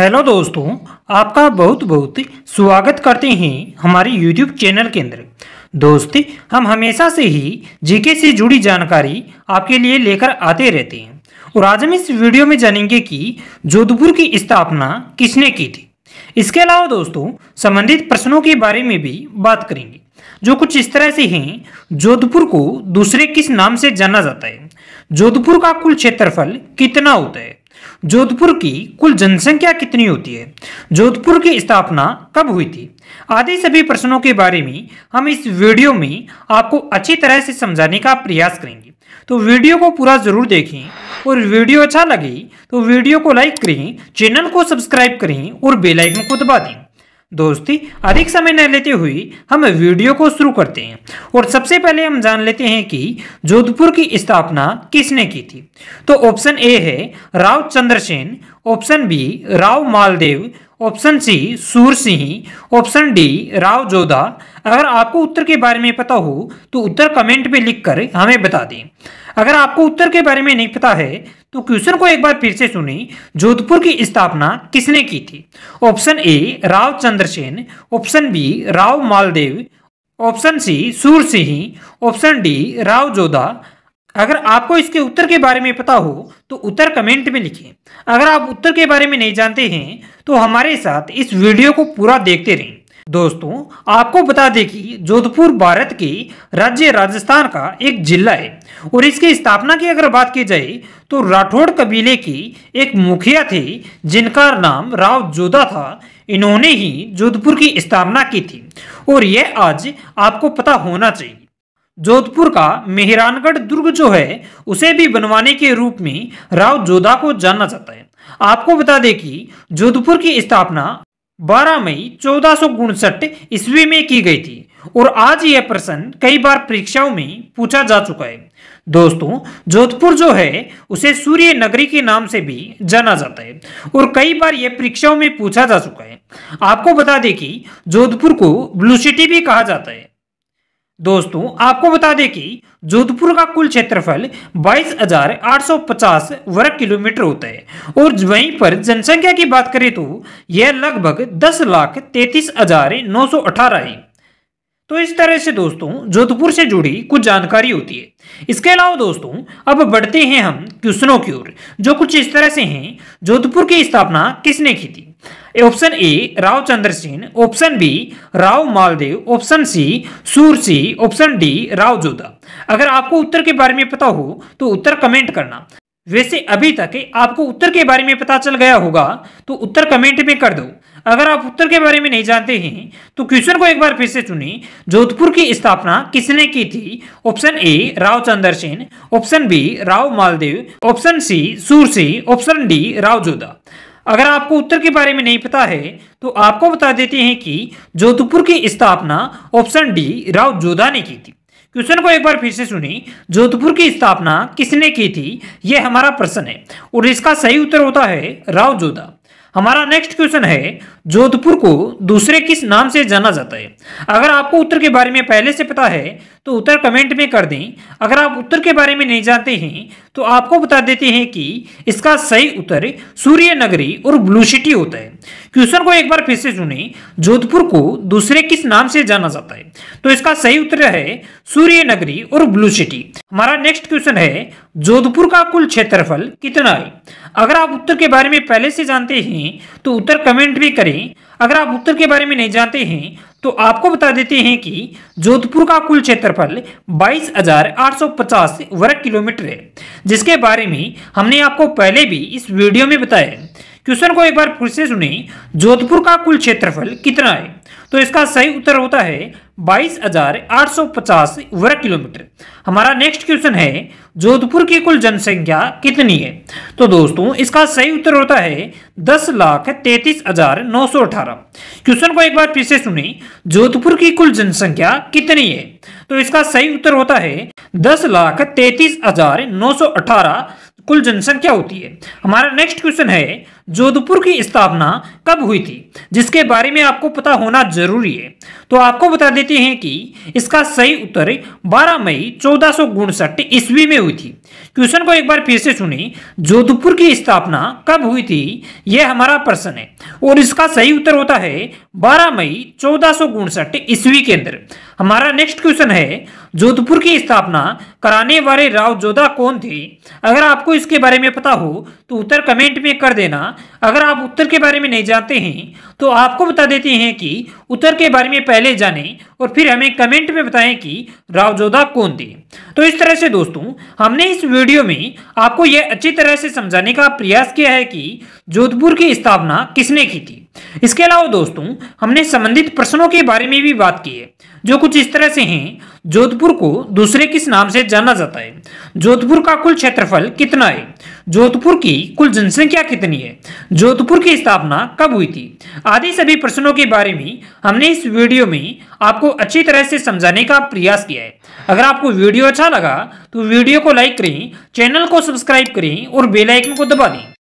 hello दोस्तों आपका बहुत बहुत स्वागत करते हैं हमारे यूट्यूब चैनल के अंदर दोस्त हम हमेशा से ही जीके से जुड़ी जानकारी आपके लिए लेकर आते रहते हैं और आज हम इस वीडियो में जानेंगे कि जोधपुर की स्थापना किसने की थी इसके अलावा दोस्तों संबंधित प्रश्नों के बारे में भी बात करेंगे जो कुछ इस तरह से हैं जोधपुर को दूसरे किस नाम से जाना जाता है जोधपुर का कुल क्षेत्रफल कितना होता है जोधपुर की कुल जनसंख्या कितनी होती है जोधपुर की स्थापना कब हुई थी आदि सभी प्रश्नों के बारे में हम इस वीडियो में आपको अच्छी तरह से समझाने का प्रयास करेंगे तो वीडियो को पूरा जरूर देखें और वीडियो अच्छा लगे तो वीडियो को लाइक करें चैनल को सब्सक्राइब करें और बेलाइकन को दबा दें दोस्ती अधिक समय न लेते हुए हम वीडियो को शुरू करते हैं और सबसे पहले हम जान लेते हैं कि जोधपुर की स्थापना किसने की थी तो ऑप्शन ए है Rao Chandrasen option B Rao Maldev option C Sur Singh option D Rao Jodha अगर आपको उत्तर के बारे में पता हो तो उत्तर कमेंट में लिखकर हमें बता दें अगर आपको उत्तर के बारे में नहीं पता है तो क्वेश्चन को एक बार फिर से सुने जोधपुर की स्थापना किसने की थी option A Rao Chandrasen option B Rao Maldev option C Sur Singh option D Rao Jodha अगर आपको इसके उत्तर के बारे में पता हो तो उत्तर कमेंट में लिखें अगर आप उत्तर के बारे में नहीं जानते हैं तो हमारे साथ इस वीडियो को पूरा देखते रहें दोस्तों आपको बता दें कि जोधपुर भारत के राज्य राजस्थान का एक जिला है और इसकी स्थापना की अगर बात की जाए तो राठौड़ कबीले के एक मुखिया थे जिनका नाम राव जोधा था इन्होंने ही जोधपुर की स्थापना की थी और यह आज आपको पता होना चाहिए जोधपुर का मेहरानगढ़ दुर्ग जो है उसे भी बनवाने के रूप में राव जोधा को जाना जाता है आपको बता दें कि जोधपुर की स्थापना 12 मई चौदह सौ ईस्वी में की गई थी और आज यह प्रश्न कई बार परीक्षाओं में पूछा जा चुका है दोस्तों जोधपुर जो है उसे सूर्य नगरी के नाम से भी जाना जाता है और कई बार यह परीक्षाओं में पूछा जा चुका है आपको बता दें कि जोधपुर को ब्लू सिटी भी कहा जाता है दोस्तों आपको बता दें कि जोधपुर का कुल क्षेत्रफल 22,850 वर्ग किलोमीटर होता है और वहीं पर जनसंख्या की बात करें तो यह लगभग दस लाख तैतीस हजार नौ सौ अठारह है तो इस तरह से दोस्तों जोधपुर से जुड़ी कुछ जानकारी होती है इसके अलावा दोस्तों अब बढ़ते हैं हम क्वेश्चनों की ओर जो कुछ इस तरह से हैं जोधपुर की स्थापना किसने की थी option A Rao Chandra Singh option B Rao Maldev option C Sursi option D Rao Jodha अगर आपको उत्तर के बारे में पता हो तो उत्तर कमेंट करना वैसे अभी तक आपको उत्तर के बारे में पता चल गया होगा तो उत्तर कमेंट में कर दो अगर आप उत्तर के बारे में नहीं जानते हैं तो क्वेश्चन को एक बार फिर से चुनी जोधपुर की स्थापना किसने की थी option A Rao Chandra Sen option B Rao Maldev option C Sursi option D Rao Jodha अगर आपको उत्तर के बारे में नहीं पता है तो आपको बता देते हैं कि जोधपुर की स्थापना ऑप्शन डी राव जोधा ने की थी क्वेश्चन को एक बार फिर से सुनी जोधपुर की स्थापना किसने की थी यह हमारा प्रश्न है और इसका सही उत्तर होता है राव जोधा हमारा नेक्स्ट क्वेश्चन है जोधपुर को दूसरे किस नाम से जाना जाता है अगर आपको उत्तर के बारे में पहले से पता है तो उत्तर कमेंट में कर दें अगर आप उत्तर के बारे में नहीं जानते हैं तो आपको बता देते हैं कि इसका सही उत्तर सूर्य नगरी और ब्लू सिटी होता है क्वेश्चन को एक बार फिर से सुने जोधपुर को दूसरे किस नाम से जाना जाता है तो इसका सही उत्तर है सूर्य नगरी और ब्लू सिटी हमारा नेक्स्ट क्वेश्चन है जोधपुर का कुल क्षेत्रफल कितना है अगर आप उत्तर के बारे में पहले से जानते हैं तो उत्तर कमेंट भी करें अगर आप उत्तर के बारे में नहीं जानते हैं तो आपको बता देते हैं कि जोधपुर का कुल क्षेत्रफल 22,850 वर्ग किलोमीटर है जिसके बारे में हमने आपको पहले भी इस वीडियो में बताया क्वेश्चन को एक बार फिर से सुनिए जोधपुर का कुल क्षेत्रफल कितना है तो इसका सही उत्तर होता है 22,850 वर्ग किलोमीटर हमारा नेक्स्ट क्वेश्चन है जोधपुर की कुल जनसंख्या कितनी है तो दोस्तों इसका सही उत्तर होता है दस लाख तैतीस हजार नौ सौ अठारह क्वेश्चन को एक बार फिर से सुनिए जोधपुर की कुल जनसंख्या कितनी है तो इसका सही उत्तर होता है दस लाख तैतीस हजार नौ सौ अठारह कुल जनसंख्या होती है हमारा नेक्स्ट क्वेश्चन है जोधपुर की स्थापना कब हुई थी जिसके बारे में आपको पता होना जरूरी है तो आपको बता देते हैं कि इसका सही उत्तर 12 मई चौदह ईस्वी में हुई थी क्वेश्चन को एक बार फिर से सुने जोधपुर की स्थापना कब हुई थी यह हमारा प्रश्न है और इसका सही उत्तर होता है 12 मई चौदह ईस्वी के अंदर हमारा नेक्स्ट क्वेश्चन है जोधपुर की स्थापना कराने वाले राव जोधा कौन थे अगर आपको इसके बारे में पता हो तो उत्तर कमेंट में कर देना अगर आप उत्तर के बारे में नहीं जानते हैं तो आपको बता देते हैं कि उत्तर के बारे में पहले जानें और फिर हमें कमेंट में बताएं कि रावजोधा कौन थे तो इस तरह से दोस्तों हमने इस वीडियो में आपको यह अच्छी तरह से समझाने का प्रयास किया है कि जोधपुर की स्थापना किसने की थी इसके अलावा दोस्तों हमने संबंधित प्रश्नों के बारे में भी बात की है जो कुछ इस तरह से हैं जोधपुर को दूसरे किस नाम से जाना जाता है जोधपुर का कुल क्षेत्रफल कितना है जोधपुर की कुल जनसंख्या कितनी है जोधपुर की स्थापना कब हुई थी आदि सभी प्रश्नों के बारे में हमने इस वीडियो में आपको अच्छी तरह से समझाने का प्रयास किया है अगर आपको वीडियो अच्छा लगा तो वीडियो को लाइक करें चैनल को सब्सक्राइब करें और बेलाइकन को दबा दें